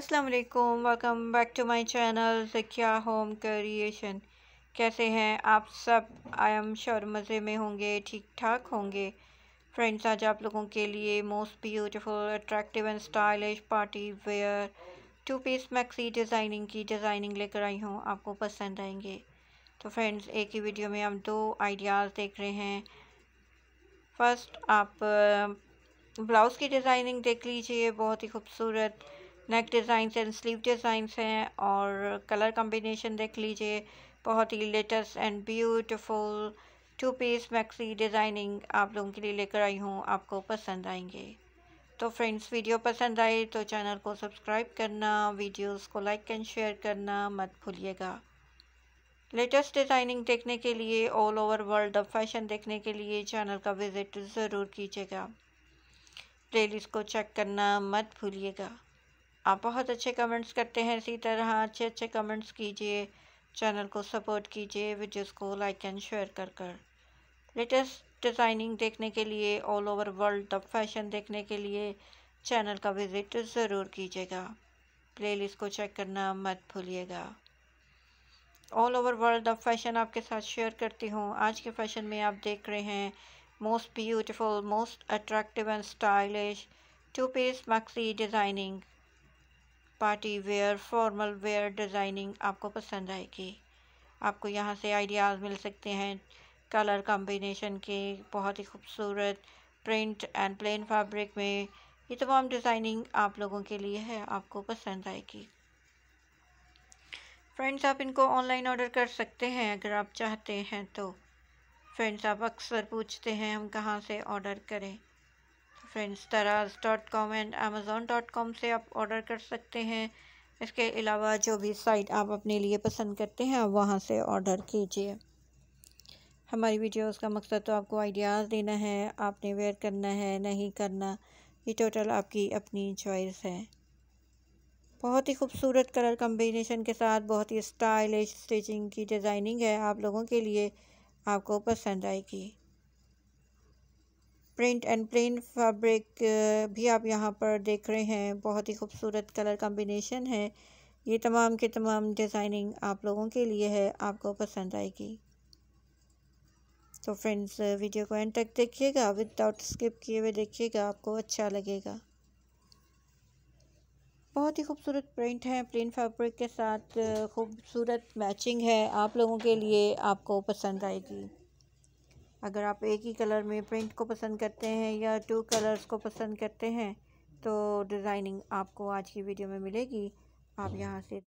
अस्सलाम वालेकुम welcome back to my channel Zakia home creation कैसे हैं आप सब आई एम श्योर मज़े में होंगे ठीक ठाक होंगे फ्रेंड्स आज आप लोगों के लिए most beautiful attractive and stylish party wear two piece maxi designing की डिज़ाइनिंग लेकर आई हूँ आपको पसंद आएंगे तो फ्रेंड्स एक ही वीडियो में हम दो आइडियाज़ देख रहे हैं फर्स्ट आप ब्लाउज़ की डिज़ाइनिंग देख लीजिए बहुत ही खूबसूरत neck designs and sleeve designs हैं और कलर कम्बिनेशन देख लीजिए बहुत ही latest and beautiful two piece maxi designing आप लोगों के लिए लेकर आई हूँ आपको पसंद आएंगे तो फ्रेंड्स वीडियो पसंद आए तो चैनल को सब्सक्राइब करना वीडियोस को लाइक एंड शेयर करना मत भूलिएगा लेटेस्ट डिज़ाइनिंग देखने के लिए all over world of fashion देखने के लिए चैनल का विज़िट ज़रूर कीजिएगा प्लेलिस्ट को चेक करना मत भूलिएगा आप बहुत अच्छे कमेंट्स करते हैं इसी तरह अच्छे अच्छे कमेंट्स कीजिए चैनल को सपोर्ट कीजिए वीडियोस को लाइक एंड शेयर कर कर लेटेस्ट डिज़ाइनिंग देखने के लिए all over world the fashion देखने के लिए चैनल का विज़िट ज़रूर कीजिएगा प्लेलिस्ट को चेक करना मत भूलिएगा all over world the fashion आपके साथ शेयर करती हूँ आज के फैशन में आप देख रहे हैं most beautiful most attractive and stylish two piece maxi designing party wear formal wear designing आपको पसंद आएगी आपको यहाँ से आइडियाज़ मिल सकते हैं कलर कॉम्बिनेशन के बहुत ही खूबसूरत प्रिंट एंड प्लेन फैब्रिक में ये तमाम डिज़ाइनिंग आप लोगों के लिए है आपको पसंद आएगी फ्रेंड्स आप इनको ऑनलाइन ऑर्डर कर सकते हैं अगर आप चाहते हैं तो फ्रेंड्स आप अक्सर पूछते हैं हम कहाँ से ऑर्डर करें friends Taraz dot com and Amazon dot com से आप ऑर्डर कर सकते हैं इसके अलावा जो भी साइट आप अपने लिए पसंद करते हैं आप वहाँ से ऑर्डर कीजिए हमारी वीडियोस का मकसद तो आपको आइडियाज़ देना है आपने वेयर करना है नहीं करना ये टोटल आपकी अपनी चॉइस है बहुत ही खूबसूरत कलर कम्बिनेशन के साथ बहुत ही स्टाइलिश स्टिचिंग की डिज़ाइनिंग है आप लोगों के लिए आपको पसंद आएगी प्रिंट एंड प्लेन फैब्रिक भी आप यहाँ पर देख रहे हैं बहुत ही खूबसूरत कलर कॉम्बिनेशन है ये तमाम के तमाम डिज़ाइनिंग आप लोगों के लिए है आपको पसंद आएगी तो फ्रेंड्स वीडियो को एंड तक देखिएगा विदाउट स्किप किए हुए देखिएगा आपको अच्छा लगेगा बहुत ही खूबसूरत प्रिंट है प्लेन फैब्रिक के साथ खूबसूरत मैचिंग है आप लोगों के लिए आपको पसंद आएगी अगर आप एक ही कलर में प्रिंट को पसंद करते हैं या टू कलर्स को पसंद करते हैं तो डिज़ाइनिंग आपको आज की वीडियो में मिलेगी आप यहाँ से